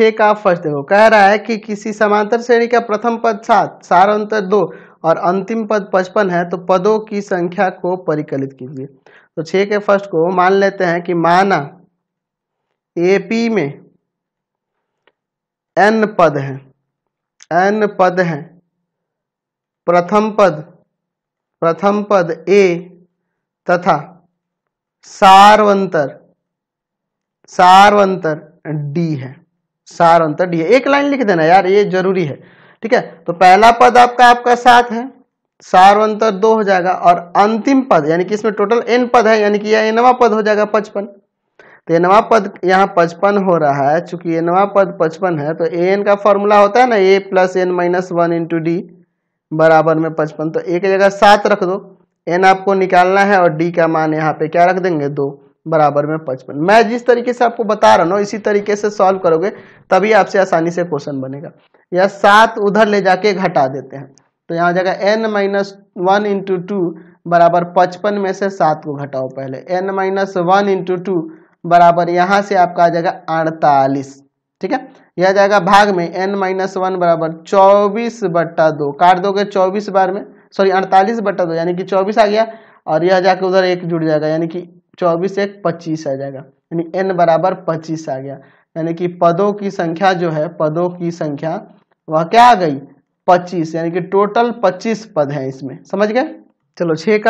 छः का फर्स्ट देखो कह रहा है कि किसी समांतर श्रेणी का प्रथम पद सात सार अंतर दो और अंतिम पद पचपन है तो पदों की संख्या को परिकलित कीजिए तो छः के फर्स्ट को मान लेते हैं कि माना एपी में एन पद है एन पद है प्रथम पद प्रथम पद ए तथा सार्वंतर सार्वंतर डी है सार अंतर डी एक लाइन लिख देना यार ये जरूरी है ठीक है तो पहला पद आपका आपका सात है सार अंतर दो हो जाएगा और अंतिम पद यानी कि इसमें टोटल एन पद है यानी कि यह एनवा पद हो जाएगा पचपन तो एनवा पद यहाँ पचपन हो रहा है चूंकि एनवा पद पचपन है तो ए का फॉर्मूला होता है ना a plus n minus one into d बराबर में पचपन तो एक जगह सात रख दो एन आपको निकालना है और डी का मान यहाँ पे क्या रख देंगे दो बराबर में पचपन मैं जिस तरीके से आपको बता रहा ना इसी तरीके से सॉल्व करोगे तभी आपसे आसानी से क्वेश्चन बनेगा या सात उधर ले जाके घटा देते हैं तो यहाँ जाएगा n minus one into two बराबर पचपन में से सात को घटाओ पहले n minus one into two बराबर यहाँ से आपका आ जाएगा अड़तालीस ठीक है यह जाएगा भाग में एन माइनस वन बराबर चौबीस बट्टा दो काट दोगे चौबीस बार में सॉरी अड़तालीस बट्टा दो यानी कि चौबीस आ गया और यह जाके उधर एक जुड़ जाएगा यानी कि चौबीस एक पच्चीस आ जाएगा यानी एन बराबर पच्चीस आ गया यानी कि पदों की संख्या जो है पदों की संख्या वह क्या आ गई पच्चीस यानी कि टोटल पच्चीस पद है इसमें समझ गए चलो छह का